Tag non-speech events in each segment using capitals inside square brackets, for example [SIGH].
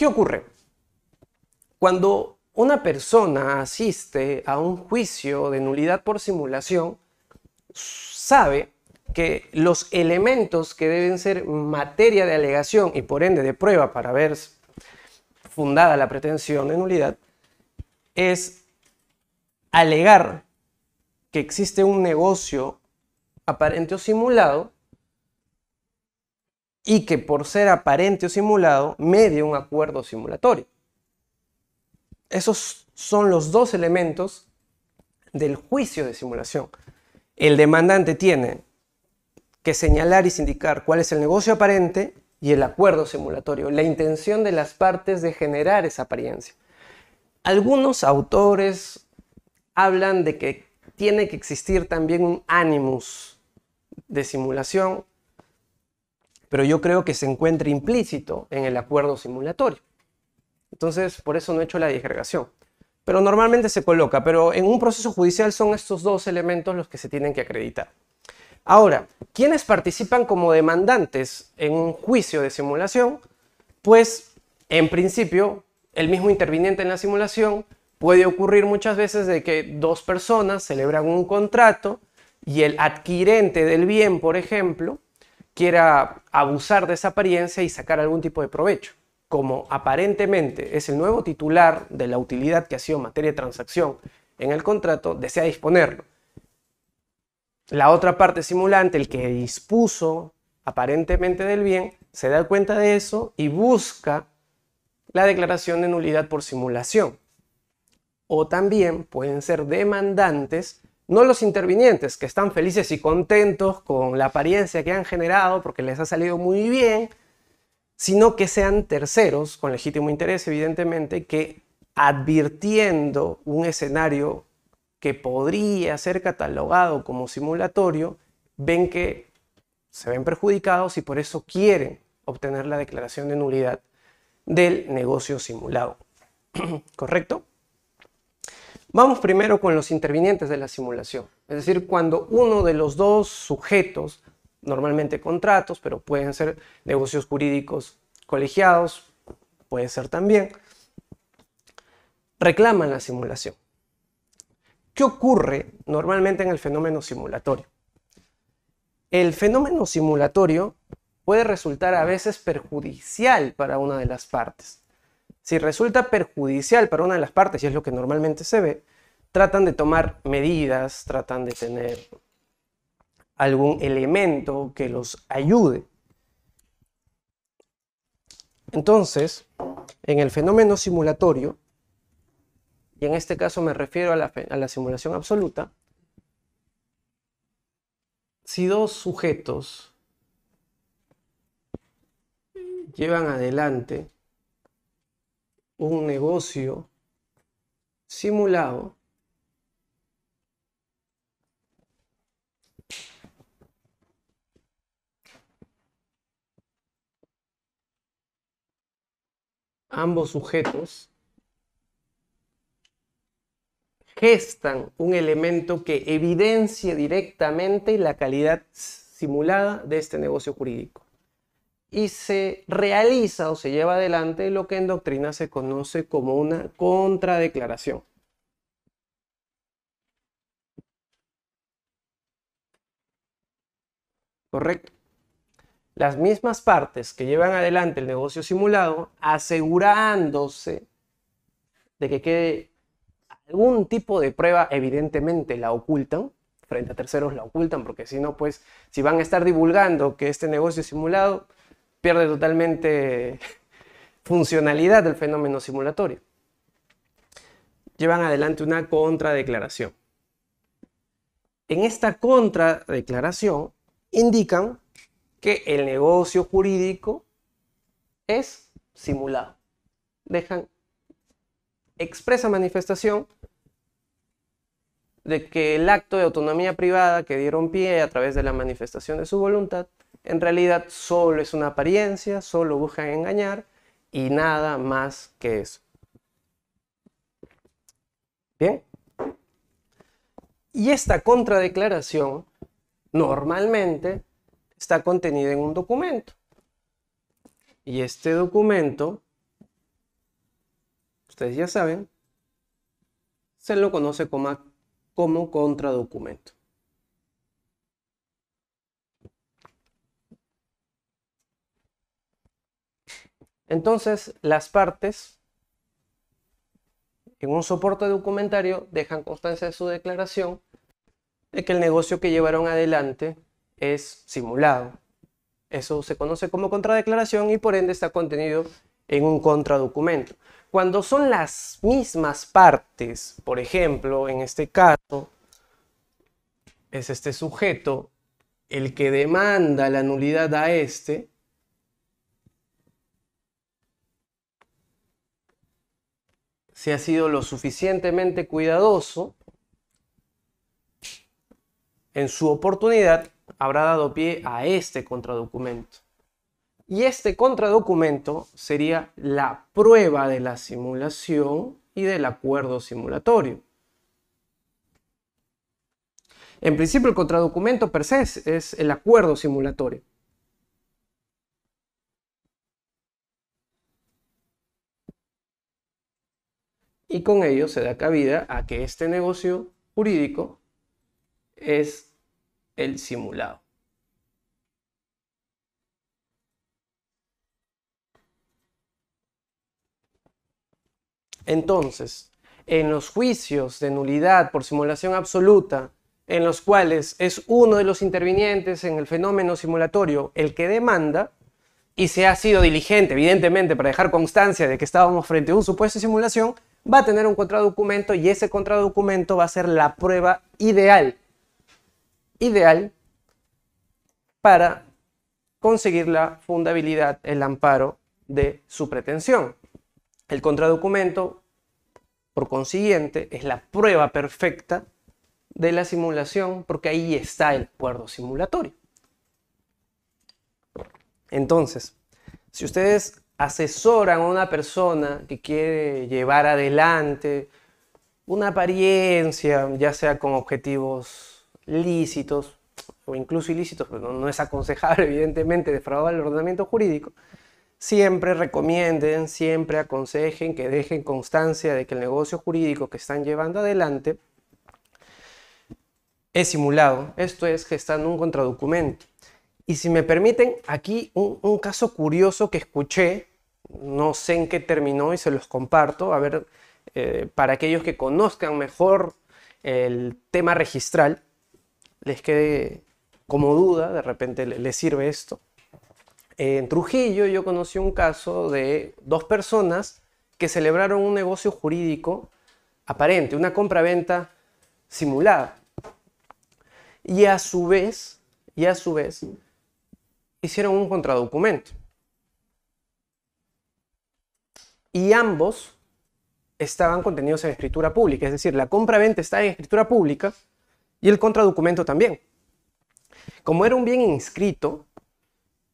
¿Qué ocurre? Cuando una persona asiste a un juicio de nulidad por simulación, sabe que los elementos que deben ser materia de alegación y por ende de prueba para ver fundada la pretensión de nulidad es alegar que existe un negocio aparente o simulado y que por ser aparente o simulado medie un acuerdo simulatorio. Esos son los dos elementos del juicio de simulación. El demandante tiene que señalar y indicar cuál es el negocio aparente y el acuerdo simulatorio, la intención de las partes de generar esa apariencia. Algunos autores hablan de que tiene que existir también un animus de simulación pero yo creo que se encuentra implícito en el acuerdo simulatorio. Entonces, por eso no he hecho la disgregación. Pero normalmente se coloca, pero en un proceso judicial son estos dos elementos los que se tienen que acreditar. Ahora, ¿quiénes participan como demandantes en un juicio de simulación? Pues, en principio, el mismo interviniente en la simulación puede ocurrir muchas veces de que dos personas celebran un contrato y el adquirente del bien, por ejemplo, quiera abusar de esa apariencia y sacar algún tipo de provecho. Como aparentemente es el nuevo titular de la utilidad que ha sido materia de transacción en el contrato, desea disponerlo. La otra parte simulante, el que dispuso aparentemente del bien, se da cuenta de eso y busca la declaración de nulidad por simulación. O también pueden ser demandantes no los intervinientes que están felices y contentos con la apariencia que han generado porque les ha salido muy bien, sino que sean terceros, con legítimo interés evidentemente, que advirtiendo un escenario que podría ser catalogado como simulatorio, ven que se ven perjudicados y por eso quieren obtener la declaración de nulidad del negocio simulado. [CLEARS THROAT] ¿Correcto? Vamos primero con los intervinientes de la simulación, es decir, cuando uno de los dos sujetos, normalmente contratos, pero pueden ser negocios jurídicos colegiados, puede ser también, reclaman la simulación. ¿Qué ocurre normalmente en el fenómeno simulatorio? El fenómeno simulatorio puede resultar a veces perjudicial para una de las partes. Si resulta perjudicial para una de las partes, y es lo que normalmente se ve, tratan de tomar medidas, tratan de tener algún elemento que los ayude. Entonces, en el fenómeno simulatorio, y en este caso me refiero a la, simulación absoluta, si dos sujetos llevan adelante un negocio simulado ambos sujetos gestan un elemento que evidencie directamente la calidad simulada de este negocio jurídico y se realiza o se lleva adelante lo que en doctrina se conoce como una contradeclaración. Correcto. Las mismas partes que llevan adelante el negocio simulado asegurándose de que quede algún tipo de prueba, evidentemente la ocultan, frente a terceros la ocultan, porque si no, pues si van a estar divulgando que este negocio simulado, pierde totalmente [LAUGHS] funcionalidad del fenómeno simulatorio. Llevan adelante una contradeclaración. En esta contradeclaración indican que el negocio jurídico es simulado. Dejan expresa manifestación de que el acto de autonomía privada que dieron pie a través de la manifestación de su voluntad en realidad solo es una apariencia, solo buscan engañar y nada más que eso. Bien. Y esta contradeclaración normalmente está contenida en un documento. Y este documento, ustedes ya saben, se lo conoce como, como contradocumento. Entonces, las partes en un soporte documentario dejan constancia de su declaración de que el negocio que llevaron adelante es simulado. Eso se conoce como contradeclaración y por ende está contenido en un contradocumento. Cuando son las mismas partes, por ejemplo, en este caso, es este sujeto el que demanda la nulidad a este, si ha sido lo suficientemente cuidadoso, en su oportunidad habrá dado pie a este contradocumento. Y este contradocumento sería la prueba de la simulación y del acuerdo simulatorio. En principio el contradocumento per se es el acuerdo simulatorio. y con ello se da cabida a que este negocio jurídico es el simulado. Entonces, en los juicios de nulidad por simulación absoluta, en los cuales es uno de los intervinientes en el fenómeno simulatorio el que demanda, y se ha sido diligente, evidentemente, para dejar constancia de que estábamos frente a un supuesto simulación, va a tener un contradocumento y ese contradocumento va a ser la prueba ideal, ideal para conseguir la fundabilidad, el amparo de su pretensión. El contradocumento, por consiguiente, es la prueba perfecta de la simulación porque ahí está el acuerdo simulatorio. Entonces, si ustedes asesoran a una persona que quiere llevar adelante una apariencia, ya sea con objetivos lícitos o incluso ilícitos, pero no, es aconsejable [LAUGHS] evidentemente defraudar el ordenamiento jurídico, siempre recomienden, siempre aconsejen que dejen constancia de que el negocio jurídico que están llevando adelante es simulado, esto es gestando un contradocumento. Y si me permiten, aquí un, un, caso curioso que escuché no sé en qué terminó y se los comparto, a ver, eh, para aquellos que conozcan mejor el tema registral, les quede como duda, de repente les sirve esto. En Trujillo yo conocí un caso de dos personas que celebraron un negocio jurídico aparente, una compra-venta simulada. Y a su vez, y a su vez, hicieron un contradocumento. y ambos estaban contenidos en escritura pública, es decir, la compra-venta está en escritura pública y el contradocumento también. Como era un bien inscrito,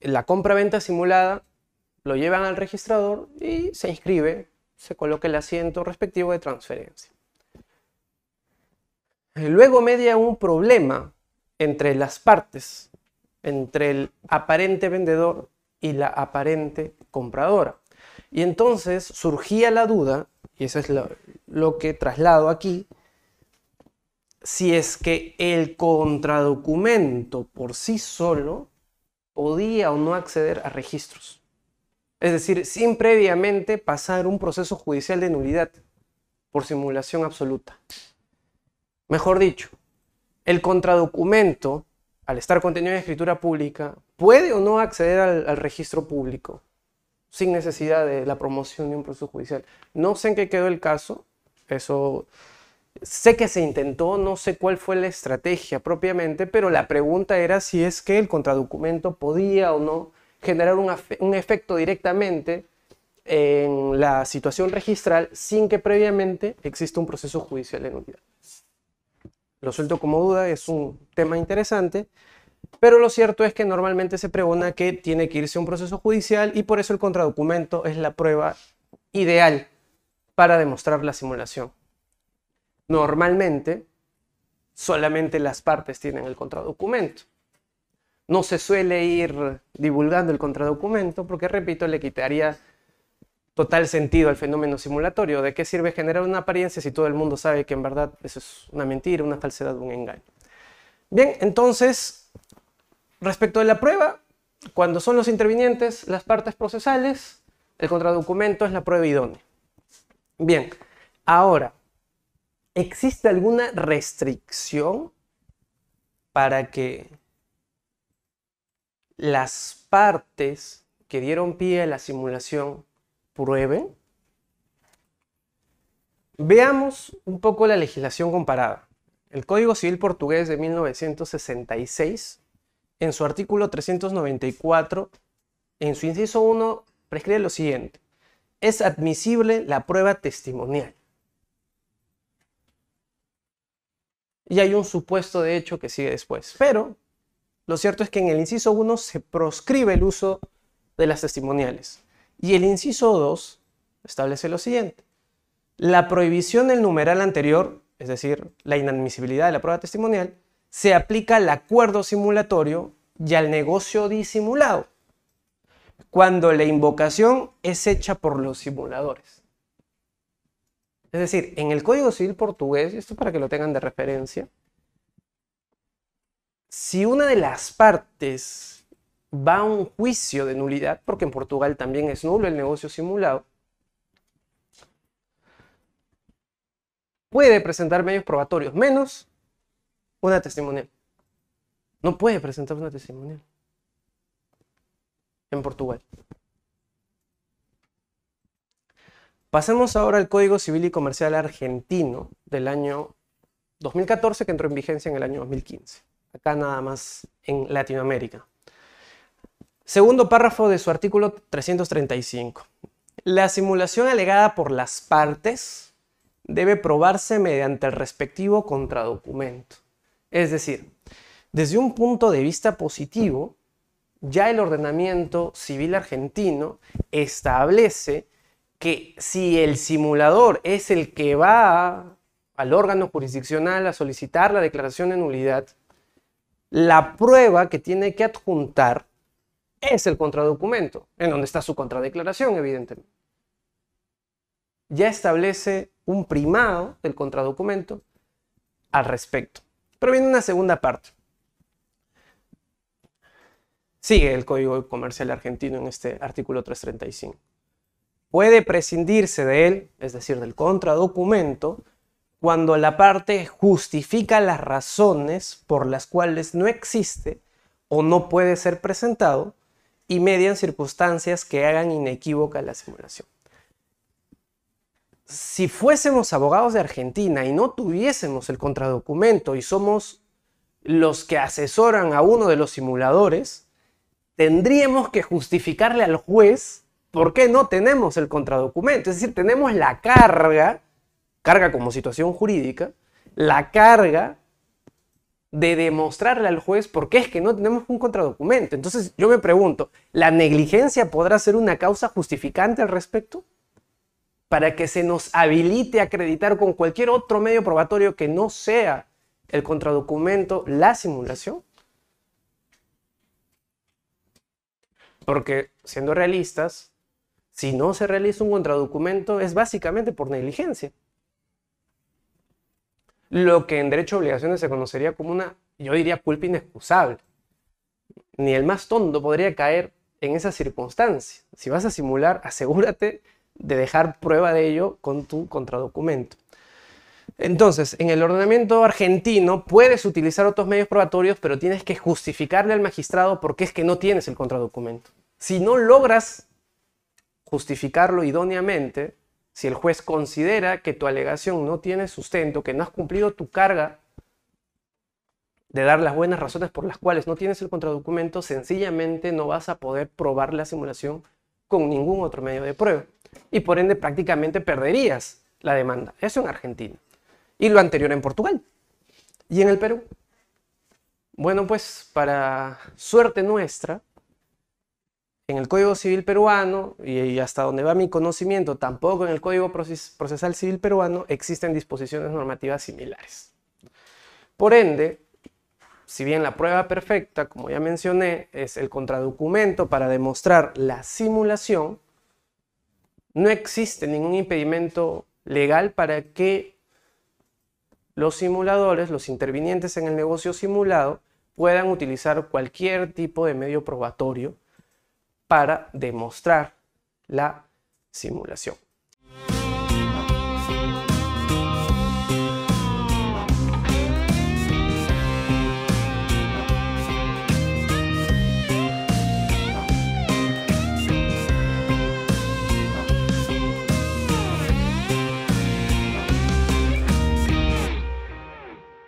la compra-venta simulada lo llevan al registrador y se inscribe, se coloca el asiento respectivo de transferencia. Luego media un problema entre las partes, entre el aparente vendedor y la aparente compradora. Y entonces surgía la duda, y eso es lo, que traslado aquí, si es que el contradocumento por sí solo podía o no acceder a registros. Es decir, sin previamente pasar un proceso judicial de nulidad por simulación absoluta. Mejor dicho, el contradocumento, al estar contenido en escritura pública, puede o no acceder al registro público sin necesidad de la promoción de un proceso judicial. No sé en qué quedó el caso, eso sé que se intentó, no sé cuál fue la estrategia propiamente, pero la pregunta era si es que el contradocumento podía o no generar un, un efecto directamente en la situación registral sin que previamente exista un proceso judicial en unidad. Lo suelto como duda, es un tema interesante. Pero lo cierto es que normalmente se pregona que tiene que irse a un proceso judicial y por eso el contradocumento es la prueba ideal para demostrar la simulación. Normalmente, solamente las partes tienen el contradocumento. No se suele ir divulgando el contradocumento porque, repito, le quitaría total sentido al fenómeno simulatorio. ¿De qué sirve generar una apariencia si todo el mundo sabe que en verdad eso es una mentira, una falsedad, un engaño? Bien, entonces Respecto de la prueba, cuando son los intervinientes las partes procesales, el contradocumento es la prueba idónea. Bien, ahora, ¿existe alguna restricción para que las partes que dieron pie a la simulación prueben? Veamos un poco la legislación comparada. El Código Civil Portugués de 1966 en su artículo 394, en su inciso 1, prescribe lo siguiente. Es admisible la prueba testimonial. Y hay un supuesto de hecho que sigue después. Pero lo cierto es que en el inciso 1 se proscribe el uso de las testimoniales. Y el inciso 2 establece lo siguiente. La prohibición del numeral anterior, es decir, la inadmisibilidad de la prueba testimonial, se aplica al acuerdo simulatorio y al negocio disimulado, cuando la invocación es hecha por los simuladores. Es decir, en el Código Civil portugués, y esto para que lo tengan de referencia, si una de las partes va a un juicio de nulidad, porque en Portugal también es nulo el negocio simulado, puede presentar medios probatorios menos una testimonial. No puede presentar una testimonial en Portugal. Pasemos ahora al Código Civil y Comercial argentino del año 2014 que entró en vigencia en el año 2015. Acá nada más en Latinoamérica. Segundo párrafo de su artículo 335. La simulación alegada por las partes debe probarse mediante el respectivo contradocumento. Es decir, desde un punto de vista positivo, ya el ordenamiento civil argentino establece que si el simulador es el que va al órgano jurisdiccional a solicitar la declaración de nulidad, la prueba que tiene que adjuntar es el contradocumento, en donde está su contradeclaración, evidentemente. Ya establece un primado del contradocumento al respecto. Pero viene una segunda parte. Sigue el Código Comercial Argentino en este artículo 335. Puede prescindirse de él, es decir, del contradocumento, cuando la parte justifica las razones por las cuales no existe o no puede ser presentado y median circunstancias que hagan inequívoca la simulación si fuésemos abogados de Argentina y no tuviésemos el contradocumento y somos los que asesoran a uno de los simuladores, tendríamos que justificarle al juez por qué no tenemos el contradocumento. Es decir, tenemos la carga, carga como situación jurídica, la carga de demostrarle al juez por qué es que no tenemos un contradocumento. Entonces yo me pregunto, ¿la negligencia podrá ser una causa justificante al respecto? para que se nos habilite a acreditar con cualquier otro medio probatorio que no sea el contradocumento, la simulación. Porque, siendo realistas, si no se realiza un contradocumento es básicamente por negligencia. Lo que en derecho a obligaciones se conocería como una, yo diría, culpa inexcusable. Ni el más tondo podría caer en esa circunstancia. Si vas a simular, asegúrate de dejar prueba de ello con tu contradocumento. Entonces, en el ordenamiento argentino puedes utilizar otros medios probatorios, pero tienes que justificarle al magistrado por qué es que no tienes el contradocumento. Si no logras justificarlo idóneamente, si el juez considera que tu alegación no tiene sustento, que no has cumplido tu carga de dar las buenas razones por las cuales no tienes el contradocumento, sencillamente no vas a poder probar la simulación con ningún otro medio de prueba y por ende prácticamente perderías la demanda. Eso en Argentina. Y lo anterior en Portugal. Y en el Perú. Bueno, pues para suerte nuestra, en el Código Civil peruano, y hasta donde va mi conocimiento, tampoco en el Código Procesal Civil peruano existen disposiciones normativas similares. Por ende, si bien la prueba perfecta, como ya mencioné, es el contradocumento para demostrar la simulación, no existe ningún impedimento legal para que los simuladores, los intervinientes en el negocio simulado, puedan utilizar cualquier tipo de medio probatorio para demostrar la simulación.